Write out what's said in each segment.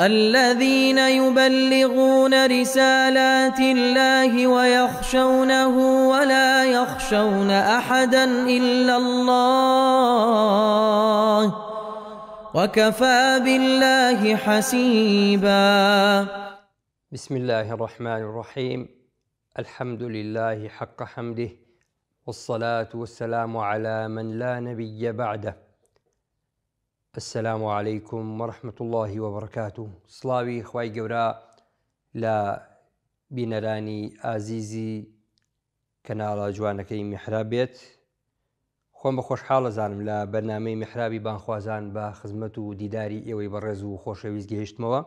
الذين يبلغون رسالات الله ويخشونه ولا يخشون احدا الا الله وكفى بالله حسيبا بسم الله الرحمن الرحيم الحمد لله حق حمده والصلاه والسلام على من لا نبي بعده السلام عليكم ورحمة الله وبركاته سلاوي خواي جورا لا بینەرانی ئازیزی کەناڵە جوانەکەی میحرابێت خۆم بە خۆشحاڵە زانم لە بەرنمەی میحرابی بانخوازان بە خزمەت و دیداری ئێوەی بەڕێز و خۆشەویست گەهشتمەوە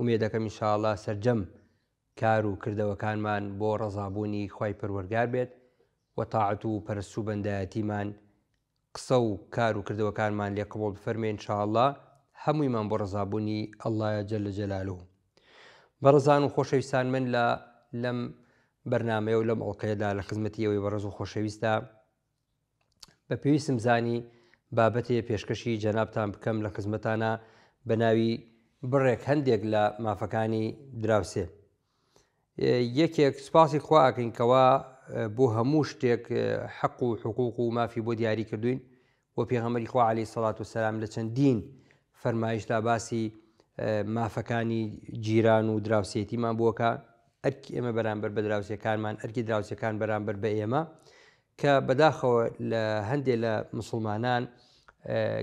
ێ دەکەم میشاءڵە سرجەم کار و کردەوەکانمان بۆ ڕەزابوونی خی پەروەرگار بێت و تاعەت و پەرسوو بەندایەتیمان قسە و کار و کردەوەکانمان لێ قبول فەرمێن چاڵە هەموویمان بۆ ڕزابوونی ئەلهە جە لە جەلالو بەڕزان و خۆشەویستان من لە لەم بەرنمەیە و لەم ئەڵلقەیەدا لە خزمەتی ئەوەی بەڕز و خۆشەویستە بە پێویستم زانی بابەتی پێشکەشی جەنابان بکەم لە خزمەتانە بە ناوی بڕێک هەندێک لە مافەکانی دراوسێ یەکێک سوپاسی خواکەینکەوە بۆ هەموو شتێک حەق و حقوق و مافی بۆ دیاری کردوین بۆ پێغەمەری خوا علی سەڵات و سەسلام لە چەندین فەرمایشدا باسی مافەکانی جیران و دراوسێتیمان بووکە ئەرکی ئێمە بەرامبەر بە دراوسەکانمان ئەرکی دراوسەکان بەرامبەر بە ئێمە کە بەداخەوە لە هەندێک لە مسلمانان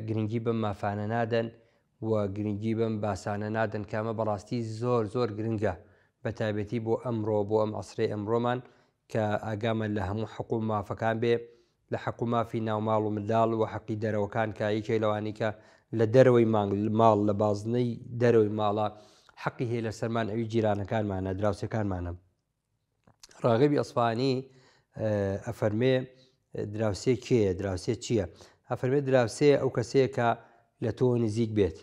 گرنگی بم مافانە نادەن و گرنگی بم باسانە نادەن کامە بەڕاستی زۆر زۆر گرنگە بە تایبەتی بۆ ئەمڕۆ بۆ ئەم عسرەی ئەمڕۆمان کە ئاگامە لە هەموو حقوق مافەکان بێ لە حقو مافی ناوماڵ و منداڵ و حەقی دەرەوەکان کە یەکێ لەوانیکە لە دەرەوەی ماڵ لە بازنەی دەرەوەی ماڵە حەقی هەیە لە سەرمان ئەوی جیرانەکانمانە دراوسەکانمانە ڕاغبی ئەسپانی ئەفەرمێ دراوسێ کێە دراوسێ چییە؟ ئەفەرمێ دراوسێ ئەو کەسەیە کە لە تۆ نزیک بێت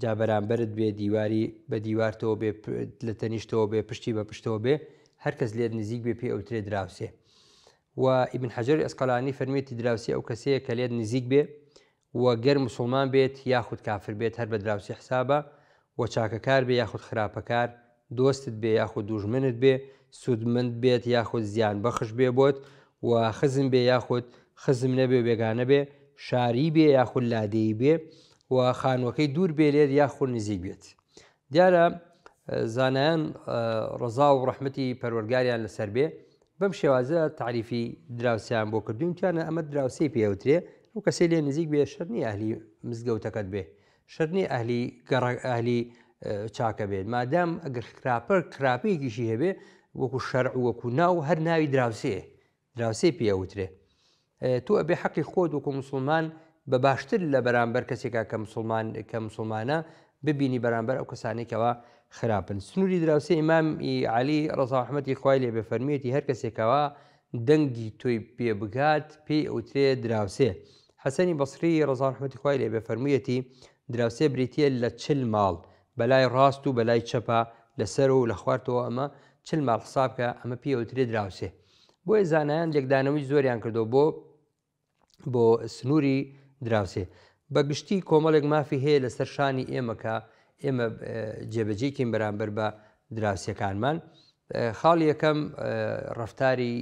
جا بەرامبرت بێ دیواری بە دیوارتەوە بێ لە تەنیشتەوە بێ پشتی بە پشتەوە بێ هەرکەس لێر نزیک بێ پێ ئەوترێ دراوسێ و ئیبن حەجر ئەسقلانی فەرمێتی دراوسی ئەو کەسەیە کە لێر نزیک بێ و گەر مسلمان بێت یاخود کافر بێت هەر بە دراوسی حسابە و چاکەکار بێ یاخود خراپەکار دۆستت بێ یاخود دوژمنت بێ سوودمند بێت یاخود زیان بەخش بێ بۆت و خزم بێ یاخود خزم نەبێ بێگانە بێ شاری بێ یاخود لادەی بێ و خانوەکەی دوور بێ لێر یاخود نزیک بێت دیارە زانایان ڕزا و ڕحمەتی پەروەرگاریان لەسەر بێ بەم شێوازە تعریفی دراوسیان بۆ کردوونکیانە ئەمە دراوسی پێوترێ و کەسی لێ نزیک بێ شەرنی ئەهلی مزگەوتەکەت بێ شەرنی ئەهلی ئەهلی چاکە بێت مادام ئەگەر کراپەر کراپێکیشی هەبێ وەکو شەرع وەکو ناو هەر ناوی دراوسێ دراوسێ پێوترێ تۆ ئەبێ حەقی خۆت وەکو مسلمان بە باشتر لە بەرامبەر کەسێکا کە مسلمان کە مسلمانە ببینی بەرامبەر ئەو کەسانێکەوە خراپن سنووری دراوسێ ئیمام علی ڕزاحمەتی خوای لێ بەفەرمیێتی هەر کەسێکەوە دەنگی تۆی پێ بگات پێی ئەوترێ دراوسێ حەسەنی بەسری ڕزاحمەتی خوای لێ بەفەرمیەتی دراوسێ بریتە لە چل ماڵ بەلای ڕاست و بەلای چەپە لەسەر و لە خواردەوە ئەمە چل ماڵ حسابکە ئەمە پێ ئەوترێ دراوسێ بۆیە زانایان لێکدانەوەی زۆریان کردەوە بۆ بۆ سنووری دراوسێ بەگشتی کۆمەڵێک مافی هەیە لەسەر شانی ئێمەکە ئێمە جێبەجێکین بەرامبەر بە دراسیەکانمان خاڵی یەکەم ڕفتاری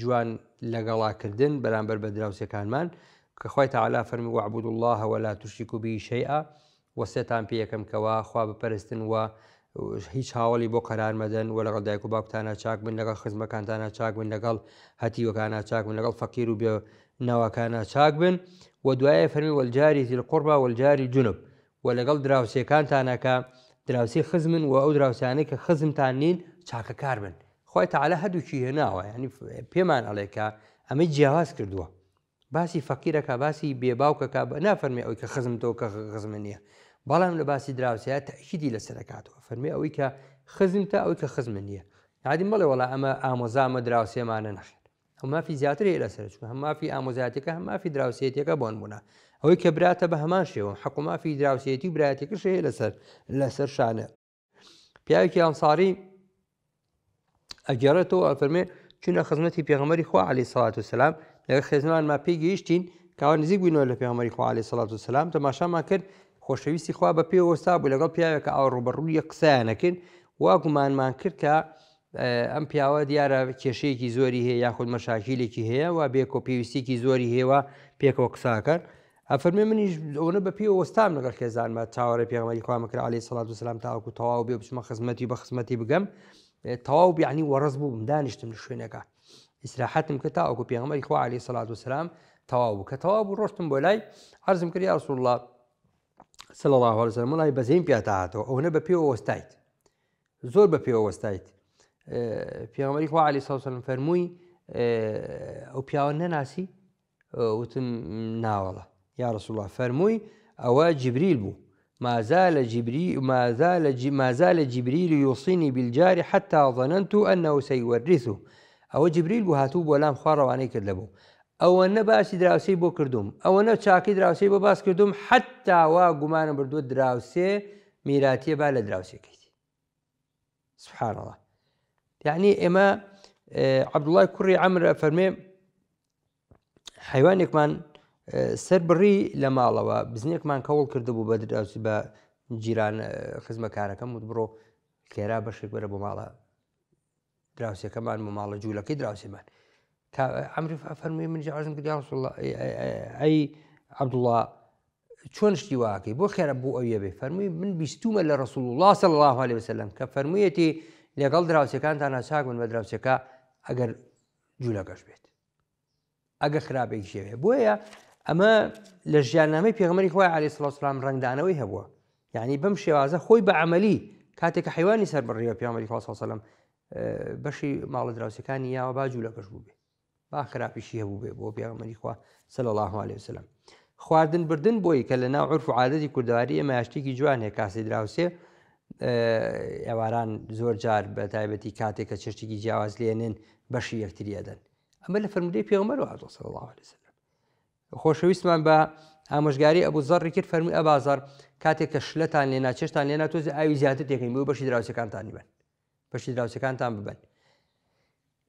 جوان لەگەڵاکردن بەرامبەر بە دراوسەکانمان کە خۆی تاعالا فەرمی وعبود الله هەوەلا توشیک و بی شەیە وەسێتان پێ یەکەم کەوا خوا بپەرستن وە هیچ هاوڵی بۆ قەرار مەدەن و لەگەڵ دایک و باوکتانە چاک بن لەگەڵ خزمەکانتانە چاک بن لەگەڵ هەتیوەکانە چاک بن لەگەڵ فەقیر و بێ ناوەکانە چاک بن و دوایە فەرمی وەلجاری زیل قوربە وەلجاری جنوب و لەگەڵ دراوسەکانتانەکە دراوسی خزمن و ئەو دراوسانەی کە خزمتان نین چاکەکار بن خی تعاالە هەدووکی هێناوە ینی پێمان ئەڵێکە ئەمە جیاواز کردووە باسی فەقیرەکە باسی بێباوکەکە نافەرمی ئەوی کە خزم تۆ کە خزم نییە بەڵام لە باسی دراوسەیە تاکیدی لە سەرکاتەوە فەرمی ئەوەی کە خزم تا ئەوی کە خزم نییە عادی مەڵێ وڵا ئەمە ئامۆزامە دراوسێمانە نەخێت هەمافی زیاتر لەسەر چون هەمافی ئامۆزاتەکە هەمافی دراوسێتەکە بۆن بووە ئەوەی کە براتە بە هەمان شێوە حکومافی دراوسەتی و برایەتی کشێ لەسەر لەسەر شانە پیاوێکی ئەمساری ئەگەڕێتەوە ئەفەرمێ چونە خزمەتی پێغمەری خوا علی سەڵات و سلام لەگە خێزمان ما پێی گەیشتین کاوە نزیک بووینەوە لە پێغمەری خوا علی سەڵات و سلام تەماشامان کرد خۆشەویستی خوا بە پێوەستا بوو لەگەڵ پیاوێکە ئەو ڕوبەڕوویە قسەیانەکرد وا گومانمان کرد کە ئەم پیاوە دیارە کێشەیەکی زۆری هەیە یاخود مەشاکیلێکی هەیە و بێکۆ پێویستێکی زۆری هێوە پێکەوە قساکەن ئەفەرمێ منیش ئەوە بە پێوە وەستام لەگەڵ خێزانمە چاوەڕێ پێغمەری خوامەکرا علی سەڵات و سلام تاوەکو خدمتی بێ خدمتی بگم اه، بە خزمەتی ورز تەواو بیانی وەڕز بوو بدانیشتم شوێنەکە ئیسراحەتم کە تاوەکو پێغمەری خوا علی سەلات و سلام تەواو بوو کە تەواو بوو ڕۆشتم بۆ لای رسول الله صلی الله سل الله وسلم لای بەزین پیاتەهاتەوە ئەوە بە پێوە وەستایت زۆر بە پێوە وەستایت پێغمەری خوا علی سلام ساوسلم فەرمووی ئەو پیاوە نەناسی وتم ناوەڵە يا رسول الله فرموي أو جبريل بو ما زال جبريل ما زال ج... ما زال جبريل يوصيني بالجار حتى ظننت أنه سيورثه أو جبريل بو هاتوب ولام خوار وانيك لبو أو أن باسی بو بۆ أو ئەوەنە چاکی دراوسی بو باس کردوم حتا وا ميراتي بردووە دراوسێ میراتیە سبحان الله يعني إما عبد الله كري عمر فرمي حيوانك من سەر بڕی لە ماڵەوە بزنێکمان کەوڵ کردبوو بە دراوسی بە جیران خزمەکارەکەم وت بڕۆ کێرا بەشێک بەرە بۆ ماڵە دراوسەکەمان بۆ ماڵە جوولەکەی دراوسێمان ئەمری فەرمووی منجی عزم کردیان ئەی عبدوڵە چۆن شتی واکەی بۆ خێرە بۆ ئەوە بێ فەرمووی من بیستومە لە ڕسول الله سە الله عليه وسلم کە فەرموویەتی لەگەڵ دراوسەکان تا ناساگون بە دراوسەکە ئەگەر جوولەکەش بێت ئەگە خراپێک شێوێ بۆیە ئەمە لە ژیانامەی پێغمەری خۆی علی سلاسلام ڕنگدانەوەی هەبووە یعنی بەم شێوازە خۆی بە عملی کاتێککە حیوانی سەر بڕێوە پێمەری خۆسەڵم بەشی ماڵە دراوسەکانی یاوە باجوو لەکەش بوو بێ با خراپیشی هەبوو بێ بۆ پێغمەری خوا سەل الله عليه وسلم خواردن بردن بۆی کە لە ناو عرف و عادەتی کوردواری ئەمە یاشتێکی جوان هەیە کاسی دراوسێ ئێواران زۆر جار بە تایبەتی کاتێک کە چشتێکی جیاواز لێنن بەشی یەکتریەدەن ئەمە لە فرمودەی پێغمەر و عادڵ سەڵ الله عليه وسلم خۆشەویستمان بە ئامۆژگاری ئەبوو زەڕی کرد فەرمی ئەبازار کاتێک کە شلتان لێنا چێشتان لێنا تۆزی ئاوی زیاتر تێکەین بۆ بەشی دراوسەکانتانی بن بەشی دراوسەکانتان ببن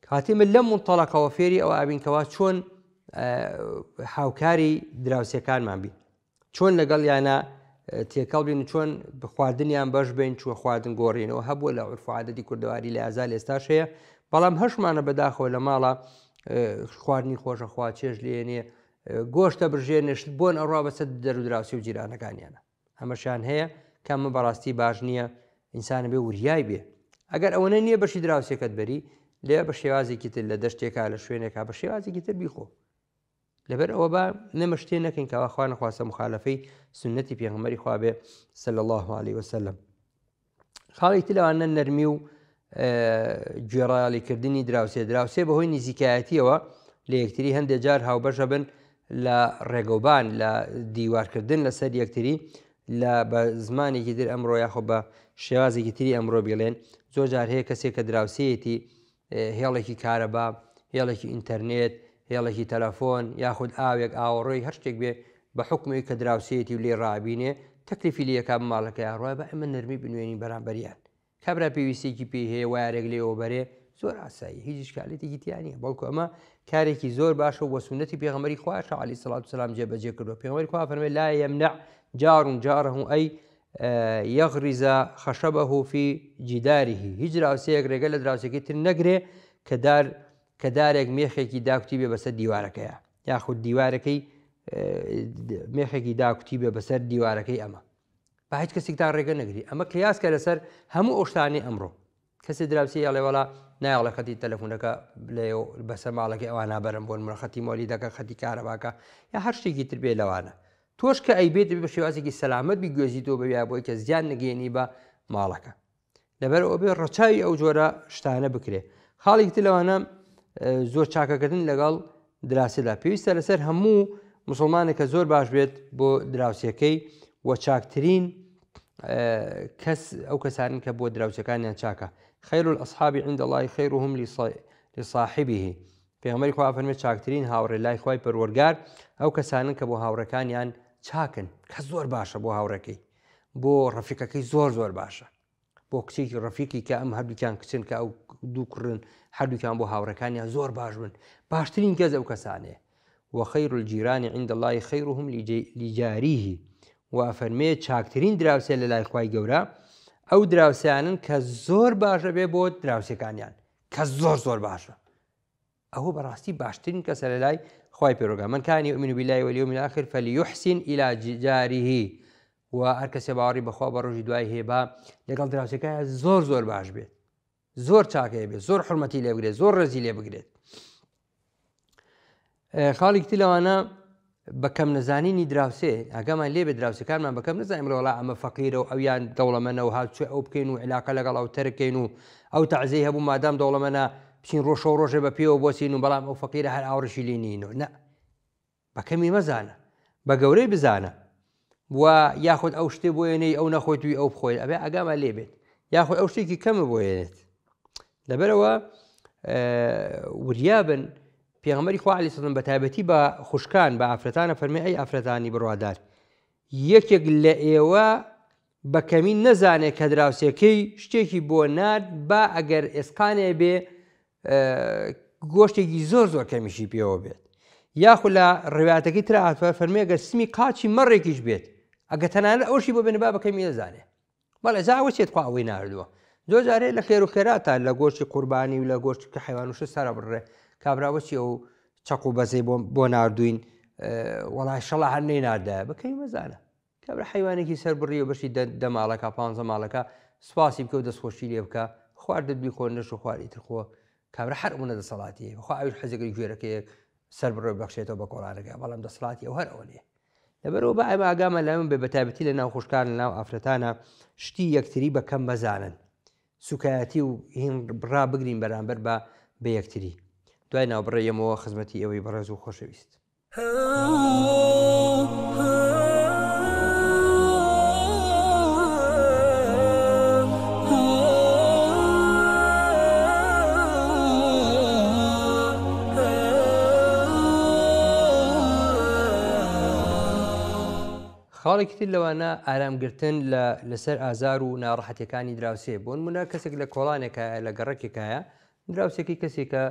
کاتیمە لەم منتەڵەکەەوە فێری ئەوە ئابینکەوە چۆن هاوکاری دراوسەکانمان بین چۆن لەگەڵ یانە تێکەڵ بین چۆن بخواردنیان بەش بین چوە خواردن گۆڕینەوە هەبووە لە عرفعادەتی کوردەواری لە ئازار ئێستا شەیە بەڵام هەشمانە بەداخەوە لە ماڵە خواردنی خۆشەخوا چێژ لێنێ گۆشتە برژێنشت بۆن ئەڕوا بەسە دەرودراسی و جیرانەکانیانە ئەمەشان هەیە کەمە بەڕاستی باش نییە ئینسانە بێ وریای بێ ئەگەر ئەوەنە نییە بەشی دراوسێکت بەری لێ بە شێوازێکی تر لە دەشتێکا لە شوێنێکا بە شێوازێکی تر بیخۆ لەبەر ئەوە بە نەمەشتێ نەکەین کەواخوا نەخواستە مخالەفەی سنەتی پێغمەری خوابێ سل الله عليه وسلم خاڵێکی لەوانە نەرمی و گوێڕالیکردنی دراوسێ دراوسێ بەهۆی نزیکایەتیەوە لە یەکتری هەندێک جار هاوبەشە بن لە ڕێگەوبان لە دیوارکردن لەسەر یەکتری لە بە زمانێکی در ئەمڕۆ یاخۆ بە شێوازێکی تری ئەمڕۆ بڵێن زۆر جار هەیە کەسێک کە دراوسەتی هێڵێکی کارەبا هێڵێکی ئینتەرنێت هێڵێکی تەلەفۆن یاخود ئاوێک ئاوەڕۆی هەر شتێک بێ بە حکمی کە دراوسەتی و لێ ڕابینێ تەکلیفی لەکە ماڵەکە یاڕای بە ئەمە نەرمی بنوێنی بەرامبەریان کابرا پێویستێکی پێ هەیە وارێک لێەوە بەرێ زۆر ئاسایی هیچ شکالێتێکی تیانە بەڵکو ئەمە کارێکی زۆر باشە وەسونەتی پێغمەری خوۆش علی سلاات سلام جێبەجێ کردو پێغمەری خوا فەرمێ لا یەمنە جارون جارەهوو ئەی یەغریزە خەشەبە هوفی جیداریهی هیچ دراوسەیەک ڕێگە لە دراوسێکی تر نەگرێ کە کە دارێک مێخێکی داکتی بێ بەسەر دیوارەکەیە یاخود دیوارەکەی مێخێکی داکتی بێ بەسەر دیوارەکەی ئەمە بە هیچ کەسێکتان ڕێگە نەگری ئەمە کلیاسکە لەسەر هەموو ئۆشتانی ئەمڕۆ کەسی دراوسی یاڵێوەڵا نایڵە خەتی تەلەفونەکە لێ بەسەر ماڵەکە ئەوان نابەرم بۆن من خەتی مۆلیدەکە خەتی کارەباکە یا هەر شتێکی تر بێ لەوانە تۆش کە ئەیبێت بە شێوازێکی سەلامت بگوێزی تۆ بەویا بۆی کە زیان نگەێنی بە ماڵەکە لەبەر ئەو بێ ڕەچوی ئەو جۆرە شتانە بکرێ خاڵێکتی لەوانە زۆر چاکەکردن لەگەڵ دراسیدا پێویستە لەسەر هەموو مسلمانێک کە زۆر باش بێت بۆ دراوسەکەی وە چاکترین کەس ئەو کەسان کە بۆ دراوسەکانیان چاکە خير الأصحاب عند الله خيرهم لصاحبه پێمەری خوا فەرمە چاکترین هاوڕێ لای خی پەروەرگار ئەو کەسانن کە بۆ هاوڕەکانیان چاکن کە زۆر باشە بۆ هاوڕەکەی بۆ ڕەفیکەکەی زۆر زۆر باشە بۆ کچێکی ڕەفیکی کە ئەم هەردووکیان کچن کە ئەو دوو کوڕن هەردووکیان بۆ هاوڕەکانیان زۆر باش بن باشترین کەس ئەو کەسانێ وەخەیر الجیرانی عند الله خەیرهم لیجاریهی و فەرمێ چاکترین دراوسێ لە لای خی گەورە ئەو دراوسانن کە زۆر باشە بێ بۆ دراوسەکانیان کە زۆر زۆر باشە ئەو بەڕاستی باشترین کە سەر لای خی پێۆگامەکانی من بیلای وەلی من آخر فەلی یحسین ئیلا جاریهی و هەر کەسێ باوەڕی بەخوا بە ڕۆژی دوای هێبا لەگەڵ دراوسەکە زۆر زۆر باش بێت زۆر چاکەیە بێت زۆر حرمەتی لێ بگرێت زۆر ڕێزی لێ بگرێت خاڵی کتی لەوانە بەکەم نزانینی دراوسێ ئەگەمان لێبێ دراوسەکانمان بەکەم نزانیم ڕۆڵا ئەمە فەقیرە و ئەویان دەوڵەمەنەوە هاچێ ئەو بکەین و علاقە لەگەڵ ئەو تەرکەین و ئەو تەعزەی هەبوو مادام دەوڵەمەە بچین ڕۆژە و ڕۆژێ بە پێوە بۆسین و بەڵام ئەو فەقیرە هەر ئاڕشی لینین و نە بەکەمی مەزانە بە گەورەی بزانە و یاخود ئەو شتێ بۆێنەی ئەو نەخۆی توی ئەو بخۆیت ئەبێ ئەگامان لێبێت یاخود ئەو شتێکی کەمە بۆێنێت لەبەرەوە وریابن پێغمەری خوالی سم بە تایبەتی بە خوشکان بە ئافرەتانە فەرمی ئەی ئافرەتانی بڕوادار یەکێک لە ئێوە بە کەمی نەزانێت کە دراوسەکەی شتێکی بۆ ناد با ئەگەر ئێسقانێ بێ گۆشتێکی زۆر زۆر کەمیشی پێوە بێت یاخو لە ڕێواتەکەی تر ئاتوە فەرمیێگە سمی قاچی مەڕێکیش بێت ئەگە تەنانە ئەوشی بۆ بێنە با بەکەمی نەزانێ بەڵێ زاوە چێت خواوی ناردووە زۆر جارێ لە خێر و خێراتان لە گۆشتی قوربانی و لە گۆشت کە حیوان وشە سارە بڕێ کابراوەچی ئەو چەق و بەزەی بۆ نردوین وڵای شەڵ هەر نەی نردایە بکەی مەزانە کابرا حیوانێکی سەر بڕیە بەشی دەماڵەکە پ ماڵەکە سوپاسی بکە و دەستخۆشی لێ بکە خواردت بی خۆ نەش و خواری ترخۆ کابرا هەرمونە دەسەڵاتیخوا ئاوی حەزەکەی گوێرەکەی سەر بڕێ بەخشێتەوە بە کۆڵانەکە بەڵام دەسڵاتی ئەو هەر ئەوێ لەبەرەوە بە ئەمە ئاگامە لەمن بێ بەتابەتی لە ناو خوشکان لە ناو ئافرەتانە شتی یەکتری بەکەم بەزانن سوکایەتی و هین بڕا بگرین بەرامبەر بە بە یەکتری دوای ناوبڕێیەمەوە خزمەتی ئەوەی بەڕێز و خۆشەویست. خاڵێکتر لەوانە ئارامگرتن لەسەر ئازار و ناڕەحەتەکانی دراوسێ بۆن منە کەسێک لە کۆڵانێکە لە گەڕەکێکایە دراوسێکی کەسێک کە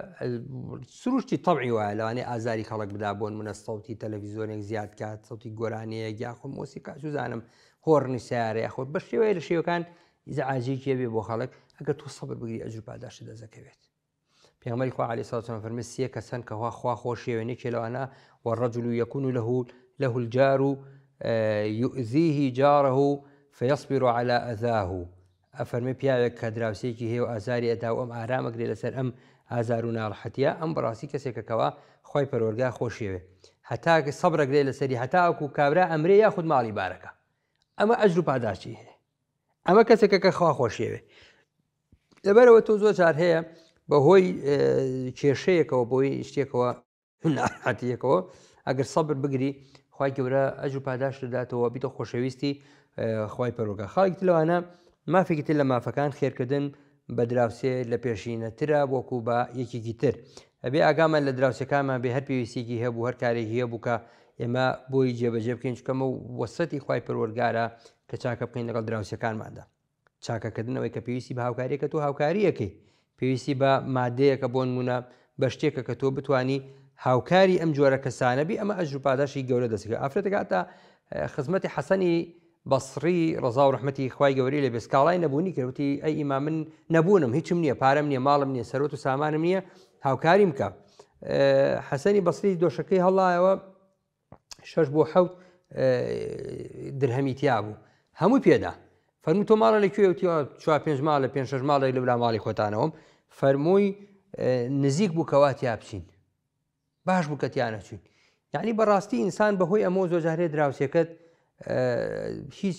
سروشتی تەبعی وایە لەوانێ ئازاری خەڵک بدا بۆن منە سەوتی تەلەڤیزۆنێک زیاد کات سەوتی گۆرانەیە یاخۆم مۆسیقا سوزانم هۆڕنی سیارێ خۆ بە شێوەیە لە شێوەکان ئیزعاجێکیە بێ بۆ خەڵک ئەگەر تو سەبر بگری ئەجر پاداشت دەزەکەوێت پێمەری خوا علی ساوتن فەرمسیە کەسەن کەوا خوا خۆ شێوێنێکی لەوانە وەڕەجل و یەکون و لەهول لەهول اه، جار و یؤزیهی جارە و فەیەسبیر و على اذاه ئەفەرمە پیاوێک کە دراوسێکی هەیە و ئازاری ئەدا ئەم ئارامەگرێ لەسەر ئەم ئازار و ناڵحەتە ئەم بڕاستی کەسێکەکەەوە خۆی پەرۆرگا خۆشیێوێ هەتاکە سەبرەگرێ لەسەری هەتاکو و کابرا ئەمرێ یا خود ماڵی بارەکە ئەمە ئەژر و پاداشی هەیە ئەمە کەسێکە کە خوا خۆشیێوێ لەبەرەوە تۆ زۆر چار هەیە بە هۆی کێشەیەکەوە بۆی شتێکەوە ناحاتیەکەوە ئەگەر سەبر بگری خی گەورە ئەژ و پاداش دەداتەوە بیتە خۆشەویستی خی پەرۆگە خاڵیت لەوانە مافێکی تر لە مافەکان خێرکردن بە دراوسێ لە پێشینەترە وەکو بە یەکێکی تر ئەبێ ئاگامە لە دراوسەکانمان بێ هەر پێویستێکی هەبوو هەر کارێکی هەیە بووکە ئێمە بۆی جێبەجێ بکەین چکەمە و وەسەتی خی پەروەرگارە کە چاکە بکەین لەگەڵ دراوسەکانماندا چاکەکردنەوەی کە پێویستی بە هاوکاریەکە تۆ هاوکاریەکەی پێویستی بە مادەیەکە بۆ نمونە بە شتێکە کە تۆ بتانی هاوکاری ئەم جۆرە کەسانەبی ئەمە ئەژوپاداشی گەورە دەستگە ئافرەتەکە تا خزمەتی حەسەنی بەسری ڕزا و ڕحمەتی خی گەوری لە بێسکاڵای نەبوونی کەوتی ئەی ئیما من نەبوونم هیچم نییە پارەم نییە ماڵم نییە سەرۆت و سامانم نییە هاوکاریم کە حەسەنی بەسری دۆشەکەی هەڵایەوە شش بۆ حەوت درهەمیتیا بوو هەموو پێدا فەرمو تۆ ماڵە لەکوێوتیوە چوا پێنج ماڵە پێ شش ماڵی لەولا ماڵی خۆتانەوەم فەرمووی نزیک بووکەواتیا بچین باش بووکەتیانە چین یعنی بەڕاستی ئینسان بەهۆی ئەمۆ زۆجارێ دراوسەکەت هیچ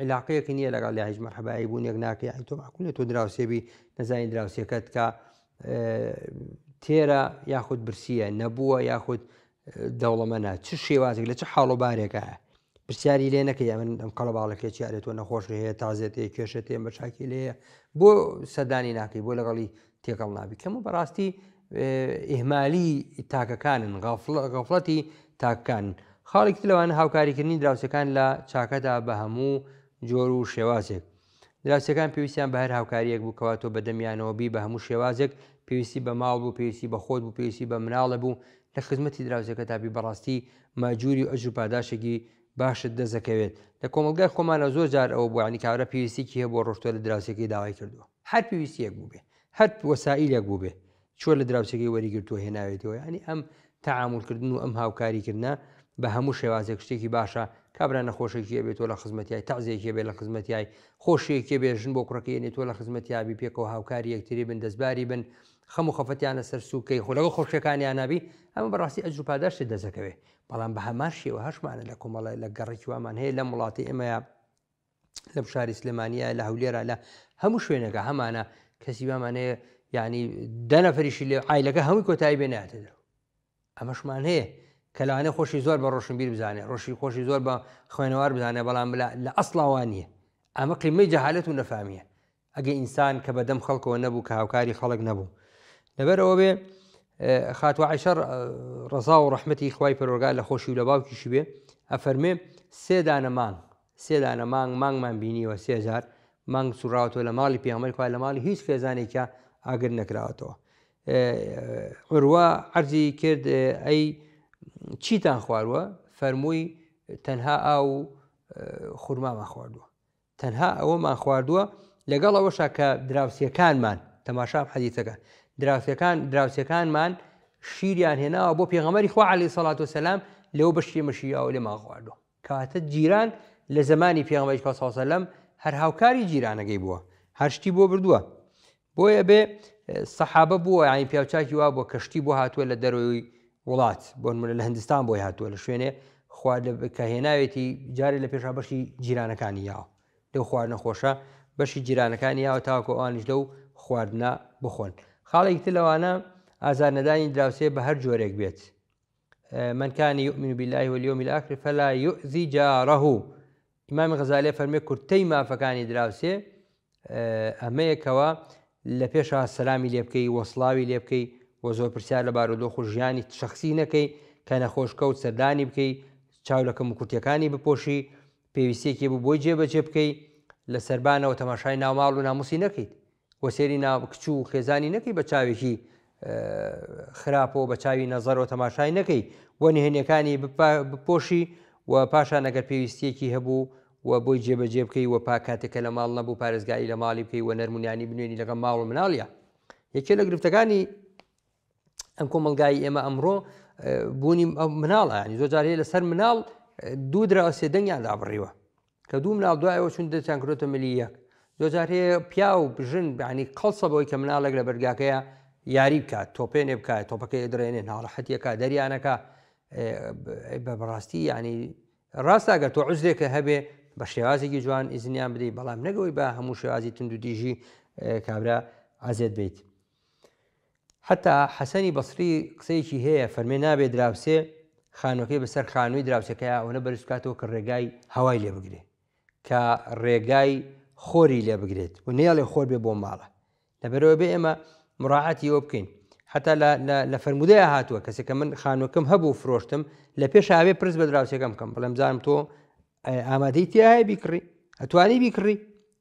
علاقەیەکی نییە لەگەڵ لە هیچ مەرحبایی بوون یەک ناکەی ئەی تۆ ماکوونە تۆ دراوسێبی نەزانانی دراوسەکەت کە تێرە یاخود برسیە نەبووە یاخود دەوڵەمەە چ شێوازێک لە چه حاڵۆبارێکە پرسیاری لێ نەکە من ئەم قەڵباڵەکە چارێتەوە نەخۆش هەیە تازێتی کێشێت ێ بەشاکی لێە بۆ سەدانی ناکەی بۆ لەگەڵی تێکەڵ نابی کەم و بەڕاستی ئێمالی تاکەکانن غافڵەتی تاکان. خاڵێکی لەوانە هاوکاریکردنی دراوسەکان لە چاکەدا بە هەموو جۆر و شێوازێک دراوسەکان پێویستیان بە هەر هاوکاریەک بووکەوە تۆ بە دەمیانەوە بی بە هەموو شێوازێک پێویستی بە ماڵ بوو پێویستی بە خۆت بوو پێویستی بە مناڵە بوو لە خزمەتی دراوسەکە تابی بەڕاستی ماجووری ئەژ و پاداشێکی باشت دەزەکەوێت لە کۆمەلگای خۆمانە زۆر جار ئەوە بووانی کارە پێویستیکی هەیە بۆ ڕۆشتۆ لە دراوسەکەی داوای کردووە هەر پێویستیەک بوو بێ هەر وەسائلێک بوو بێ چۆ لە دراوسەکەی وەریگرتووە هێناوێتەوە ینی ئەم تەعامولکردن و ئەم هاوکاریکردە بە هەموو شێوازێک شتێکی باشە کابرا نەخۆشێکی بێتۆ لە خزمەتیای تازێکی بێ لە خزمەتیای خۆشیەکی بێژن بۆ کوڕەکەێنێ تۆ لە خزمەتیابی پێکەوە هاوکاری یەکتری بن دەستباری بن خەم و خەفەتیانە سەر سوکەی خۆلەوە خۆشەکانیان نبی ئەمە بەڕاستی ئەج و پاداشتی دەزەکەوێ بەڵام بە هەمان شێوە هەشمانە لە کۆمەڵی لە گەڕێکی وامان هەیە لە وڵاتی ئێمەیە لە بشاری سلمانیا لە هەولێرا لە هەموو شوێنەکە هەمانە کەسی بامانەیە ینی دەنەفریشی لێ ئایلەکە هەمووی کۆتایی بێناتێت ئەمەشمان هەیە کە لەوانێ خۆشی زۆر بە ڕۆشنبیر بزانێ ڕۆشی خۆشی زۆر بە خوێنەوار بزانێ بەڵام لە ئەسڵاوانیە ئەمە قیمەی جەهالەت و نەفامیە ئەگە ئینسان کە بەدەم خەڵکەوە نەبوو کە هاوکاری خەڵک نەبوو لەبەرەوە بێ خاتوە عیشەر ڕزا و ڕحمەتی خی پەرۆگا لە خۆشی و لە باوکیشی بێ ئەفەرمێ سێدانە مانگ سێدانە مانگ مانگمان بینیەوە سێزار مانگ سوراوەوە لە ماڵی پیامەرکوای لە ماڵی هیچ فێزانێکە ئاگر نەکراوەتەوە. ئەوروە عەرزی کرد ئەی چیتان خواردووە فەرمووی تەنها ئا و خورمامان خواردووە تەنها ئەوەمان خواردووە لەگەڵ ئەوەشا کە دراوسەکانمان تەماشاب حەدیثەکە دراوسەکان دراوسەکانمان شیریان هێناوە بۆ پێغەمەری خوا علی سەڵات و سەسلام لەو بەشی مەشییاوە لێمان خواردووە کاتە جیران لە زمانی پێغمەی پاسەلم هەر هاوکاری جیرانەکەی بووە هەرشتی بۆ بردووە بۆیە بێ سەحابە بووە یانی پیاوچاکی وا بۆ کەشتی بۆ هاتووە لە دەروی وڵات بۆن منە لە هەندستان بۆی هاتووە لە شوێنێ خوارد کەهێناوێتی جارێک لە پێشا بەشی جیرانەکانی یاوە لەو خوارد نەخۆشە بەشی جیرانەکانی یاوە تاکۆ ئانیش لەو خواردنا بخۆن خاڵێک تر لەوانە ئازار نەدانی دراوسێ بە هەر جۆرێک بێت منکانی یؤمن بالله واليوم الآخر فلا يؤذي جاره ئیمام غزالی فەرمێ کورتەی مافەکانی دراوسێ ئەمەیەکەوە لە پێشە سەلامی لێ بکەی وەسڵاوی لێ بکەی بۆ زۆر پرسیار لە بارودۆخ و ژیانی شخصی نەکەی کە نەخۆشکەوت سەردانی بکەی چاولەکەم و کورتەکانی بپۆشی پێویستێکی بوو بۆی جێبەجێ بکەی لە سربانەوە تەماشای ناوماڵ و ناموسی نەکەیت وە سێری ناکچ و خێزانی نەکەی بە چاوێکی خراپەوە بە چاوی نەزەرەوە تەماشای نەکەی بۆ نهێنەکانی بپۆشی و پاشان ئەگەر پێویستیەکی هەبوو و بۆی جێبەجێ بکەی و پاکاتێکە لە ماڵ نەبوو پارێزگایی لە ماڵی بکەی و نەرمونیانی بنوێنی لەگە ماڵ و مناڵە یەکێ لە گرفتەکانی ئەم کۆمەلگای ئێمە ئەمڕۆ بوونی مناڵە ینی زۆجار هەیە لەسەر مناڵ دوو دراوسێ دەنگیان دابڕیوە کە دوو مناڵ دوایەوە چون دەچان کرێتە ملیەک زۆجار هەیە پیا و بژن بعنی قەڵسەبەوەی کە مناڵێک لە بەرگاکەیە یاری بکات تۆپێنێ بکات تۆپەکەی درێنێن ناڕەحەتیەکە دەریانەکە بە بەڕاستی ینی ڕاستاگەر تۆ عزرێکە هەبێ بە شێوازێکی جوان ئیزنیان بدەیت بەڵام نەگەوەی بە هەموو شێوازی تند و دیژی کابرا ئازێت بیت. حتا حەسەنی بەسری قسەیەکی هەیە فەرمێ نابێت دراوسێ خانۆکەی بەسەر خانووی دراوسەکە ئەوە بەرزکاتەوە کە ڕێگای هەوای لێ بگرێ کە ڕێگای خۆری لێ بگرێت و نێڵێ خۆر بێ بۆ ماڵە لەبەرەوە بێ ئێمە مراعاتی ئەوە بکەین حتا لە فرمودەیە هاتووە کەسێکە من خانۆکەم هەبوو فرۆشتم لە پێش هاوێ پرس بە دراوسەکەم بکەم بەڵم زانم تۆ ئامادەی تایە بیکڕی ئەتوانی بیکڕی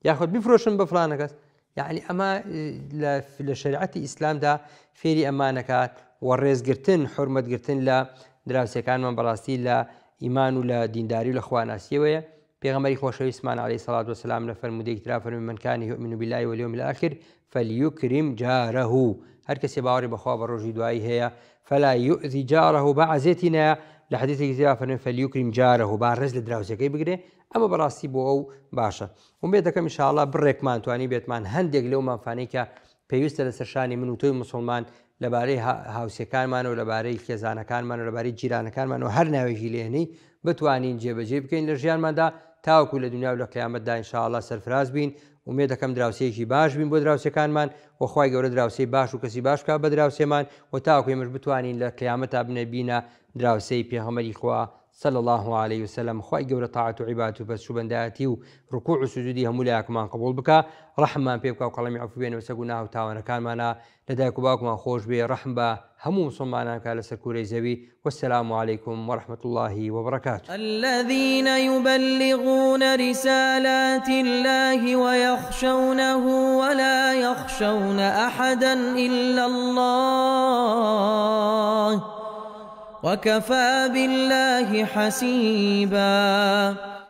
یاخود بیفرۆشم بە فلانە کەس يعني اما آه، في الشريعة الاسلام دا فيري امانه كات ورز جرتن حرمة جرتن لا دراسه كان من براسيل لا ايمان ولا دين داري ولا اخواناسي وي بيغمري خوش اسمان عليه الصلاه والسلام لفر مديك ترافر من كان يؤمن بالله واليوم الاخر فليكرم جاره هر كسي باوري بخوا بروجي دعاي هي فلا يؤذي جاره بعزتنا لحديث كثير فليكرم جاره بارز لدراوسي كي بقري ئەمە بەڕاستی بۆ ئەو باشە ئەم بێت دەکەم شاڵە بڕێکمانتوانی بێتمان هەندێک لەو مافانێکە پێویستە لە سەرشانی من و تۆی مسلمان لەبارەی هاوسەکانمان و لەبارەی خێزانەکانمان و لەبارەی جیرانەکانمان و هەر ناوێکی لێنەی بتوانین جێبەجێ بکەین لە ژیانماندا تاوکو لە دنیا و لە قیامەتدا انشاءله سەرفراز بین ومێ دەکەم دراوسەیەکی باش بین بۆ دراوسەکانمان وخوای گەورە دراوسی باش و کەسی باشکە بە دراوسێمان و تاکوێ مش بتوانین لە قیامەتا بنەبینە دراوسەی پێهەمەری خوا صلى الله عليه وسلم خوي گەورە طاعة عبادة بس شو بنداتي وركوع سجودي هم لا كمان لایکمان قبول بکە ڕحمان پێ بکە و قەڵمی عفوێنەوە وتعاون كان معنا لديك و ما خوش بي رحمة هم هەموو مسلمانانکە لە سەرکوورەی زەوی وەسلام عليهیکم الله وبركاته الذين يبلغون رسالات الله ويخشونه ولا يخشون أحدا إلا الله وكفى بالله حسيبا